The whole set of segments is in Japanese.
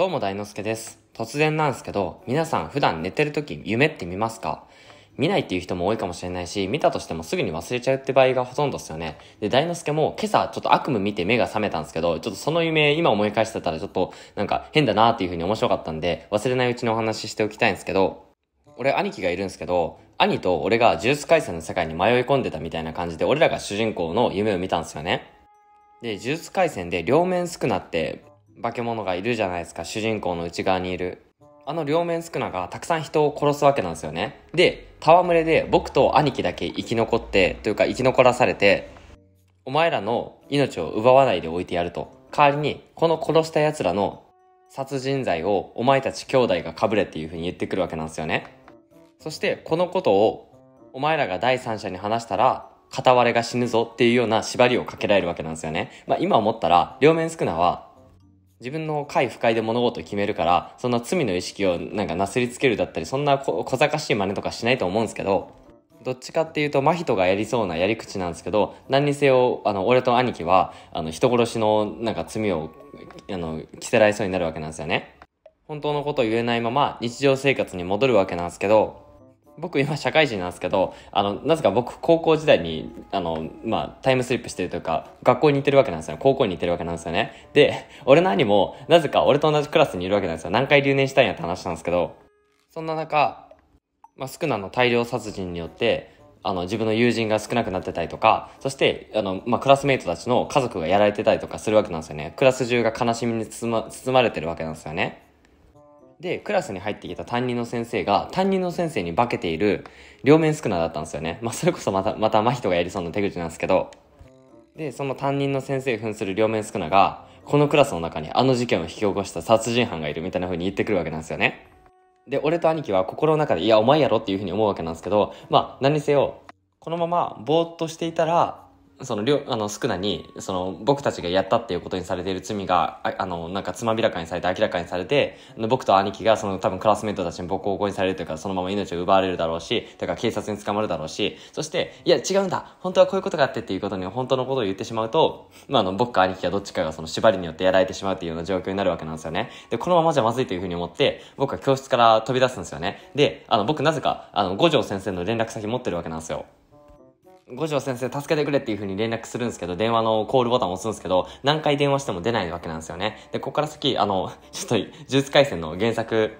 どうも大之助です。突然なんですけど、皆さん普段寝てる時夢って見ますか見ないっていう人も多いかもしれないし、見たとしてもすぐに忘れちゃうって場合がほとんどですよね。で、大之助も今朝ちょっと悪夢見て目が覚めたんですけど、ちょっとその夢今思い返してたらちょっとなんか変だなーっていう風に面白かったんで、忘れないうちにお話ししておきたいんですけど、俺兄貴がいるんですけど、兄と俺がジュース回戦の世界に迷い込んでたみたいな感じで、俺らが主人公の夢を見たんですよね。で、呪術廻戦で両面少なって、化け物がいるじゃないですか、主人公の内側にいる。あの両面宿儺がたくさん人を殺すわけなんですよね。で、戯れで僕と兄貴だけ生き残って、というか生き残らされて、お前らの命を奪わないでおいてやると。代わりに、この殺した奴らの殺人罪をお前たち兄弟がかぶれっていうふうに言ってくるわけなんですよね。そして、このことをお前らが第三者に話したら、片割れが死ぬぞっていうような縛りをかけられるわけなんですよね。まあ今思ったら、両面宿儺は自分の快不快で物事を決めるから、そんな罪の意識をなんかなすりつけるだったり、そんな小賢しい真似とかしないと思うんですけど、どっちかっていうと、真人がやりそうなやり口なんですけど、何にせよ、あの、俺と兄貴は、あの、人殺しの、なんか罪を、あの、着せられそうになるわけなんですよね。本当のことを言えないまま、日常生活に戻るわけなんですけど、僕今社会人なんですけど、あの、なぜか僕高校時代に、あの、まあ、タイムスリップしてるというか、学校に行ってるわけなんですよね。高校に行ってるわけなんですよね。で、俺の兄も、なぜか俺と同じクラスにいるわけなんですよ。何回留年したいんやって話なんですけど、そんな中、まあ、スクナの大量殺人によって、あの、自分の友人が少なくなってたりとか、そして、あの、まあ、クラスメイトたちの家族がやられてたりとかするわけなんですよね。クラス中が悲しみに包ま包まれてるわけなんですよね。で、クラスに入ってきた担任の先生が、担任の先生に化けている両面スクナーだったんですよね。まあ、それこそまた、また真人がやりそうな手口なんですけど、で、その担任の先生扮する両面スクナーが、このクラスの中にあの事件を引き起こした殺人犯がいるみたいな風に言ってくるわけなんですよね。で、俺と兄貴は心の中で、いや、お前やろっていう風に思うわけなんですけど、まあ、何せよ、このままぼーっとしていたら、その、りょ、あの、少なに、その、僕たちがやったっていうことにされている罪が、ああの、なんかつまびらかにされて明らかにされて、僕と兄貴が、その、多分クラスメートたちにボをボにされるというか、そのまま命を奪われるだろうし、とか警察に捕まるだろうし、そして、いや、違うんだ本当はこういうことがあってっていうことに、本当のことを言ってしまうと、まあ、あの、僕か兄貴かどっちかがその縛りによってやられてしまうっていうような状況になるわけなんですよね。で、このままじゃまずいというふうに思って、僕は教室から飛び出すんですよね。で、あの、僕なぜか、あの、五条先生の連絡先持ってるわけなんですよ。五条先生助けてくれっていう風に連絡するんですけど、電話のコールボタンを押すんですけど、何回電話しても出ないわけなんですよね。で、ここから先、あの、ちょっと、呪術廻戦の原作、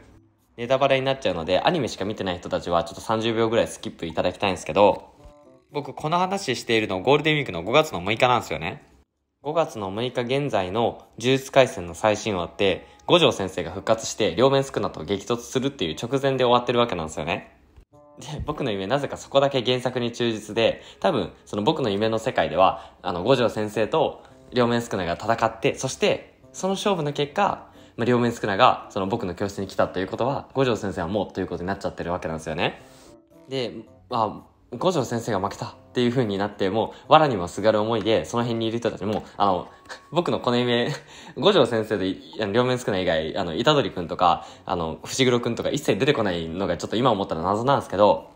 ネタバレになっちゃうので、アニメしか見てない人たちはちょっと30秒ぐらいスキップいただきたいんですけど、僕この話しているのゴールデンウィークの5月の6日なんですよね。5月の6日現在の呪術廻戦の最新話って、五条先生が復活して両面宿儺と激突するっていう直前で終わってるわけなんですよね。で、僕の夢なぜかそこだけ原作に忠実で、多分、その僕の夢の世界では、あの、五条先生と両面宿儺が戦って、そして、その勝負の結果、まあ、両面宿儺がその僕の教室に来たということは、五条先生はもうということになっちゃってるわけなんですよね。で、まあ、五条先生が負けたっていう風になって、もう、藁にもすがる思いで、その辺にいる人たちも、あの、僕のこの夢、五条先生で両面少ない以外、あの、虎杖くんとか、あの、伏黒くんとか一切出てこないのがちょっと今思ったら謎なんですけど、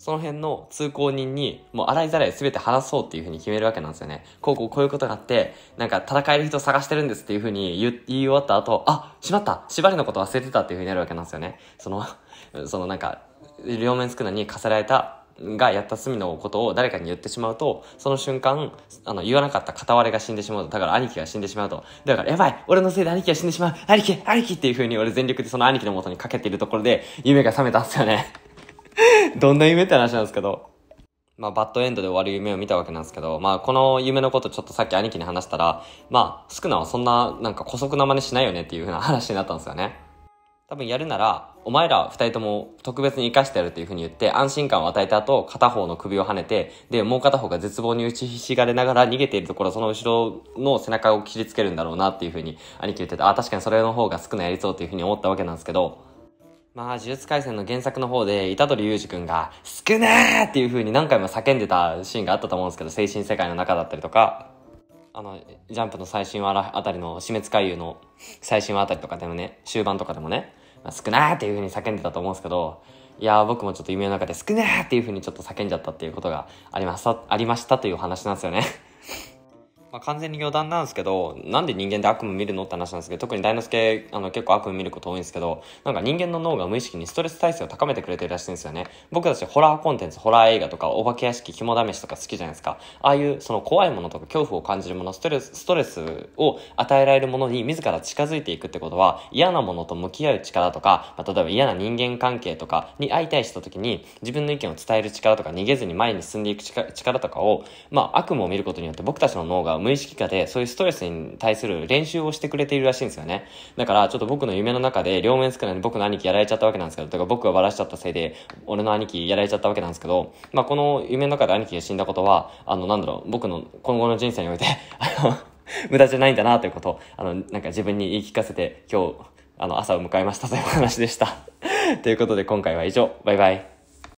その辺の通行人に、もう洗いざらい全て話そうっていう風に決めるわけなんですよね。こうこうこういうことがあって、なんか戦える人探してるんですっていう風に言い終わった後、あ、しまった縛りのこと忘れてたっていう風になるわけなんですよね。その、そのなんか、両面少ないに課せられたがやった罪のことを誰かに言ってしまうと、その瞬間、あの、言わなかった片割れが死んでしまうと。だから兄貴が死んでしまうと。だから、やばい俺のせいで兄貴が死んでしまう兄貴兄貴っていう風に俺全力でその兄貴の元にかけているところで、夢が覚めたんですよね どんな夢って話なんですけど。まあ、バッドエンドで終わる夢を見たわけなんですけど、まあ、この夢のことちょっとさっき兄貴に話したら、まあ、スクナはそんな、なんか、古速な真似しないよねっていう風な話になったんですよね。多分やるなら、お前ら二人とも特別に生かしてやるっていう風に言って安心感を与えた後、片方の首を跳ねて、で、もう片方が絶望に打ちひしがれながら逃げているところ、その後ろの背中を切りつけるんだろうなっていう風に兄貴言ってて、あ、確かにそれの方が少ないやりそうっていう風に思ったわけなんですけど、まあ、呪術廻戦の原作の方で、虎取裕二くんが、少ねーっていう風に何回も叫んでたシーンがあったと思うんですけど、精神世界の中だったりとか、あの、ジャンプの最新話あたりの、死滅回遊の最新話あたりとかでもね、終盤とかでもね、まあ、少なーっていう風に叫んでたと思うんですけど、いや僕もちょっと夢の中で少なーっていう風にちょっと叫んじゃったっていうことがありまありましたというお話なんですよね。まあ、完全に余談なんですけど、なんで人間で悪夢見るのって話なんですけど、特に大之助、あの、結構悪夢見ること多いんですけど、なんか人間の脳が無意識にストレス耐性を高めてくれてるらしいんですよね。僕たちホラーコンテンツ、ホラー映画とか、お化け屋敷、肝試しとか好きじゃないですか。ああいう、その怖いものとか恐怖を感じるもの、ストレス、ストレスを与えられるものに自ら近づいていくってことは、嫌なものと向き合う力とか、まあ、例えば嫌な人間関係とかに相対した時に、自分の意見を伝える力とか、逃げずに前に進んでいく力とかを、まあ、悪夢を見ることによって僕たちの脳が無意識化でそういうストレスに対する練習をしてくれているらしいんですよね。だからちょっと僕の夢の中で両面少ないで僕の兄貴やられちゃったわけなんですけど、とか僕がバラしちゃったせいで俺の兄貴やられちゃったわけなんですけど、まあこの夢の中で兄貴が死んだことは、あのなんだろう、僕の今後の人生において、あの、無駄じゃないんだなということを、あの、なんか自分に言い聞かせて今日、あの朝を迎えましたというお話でした。ということで今回は以上。バイバイ。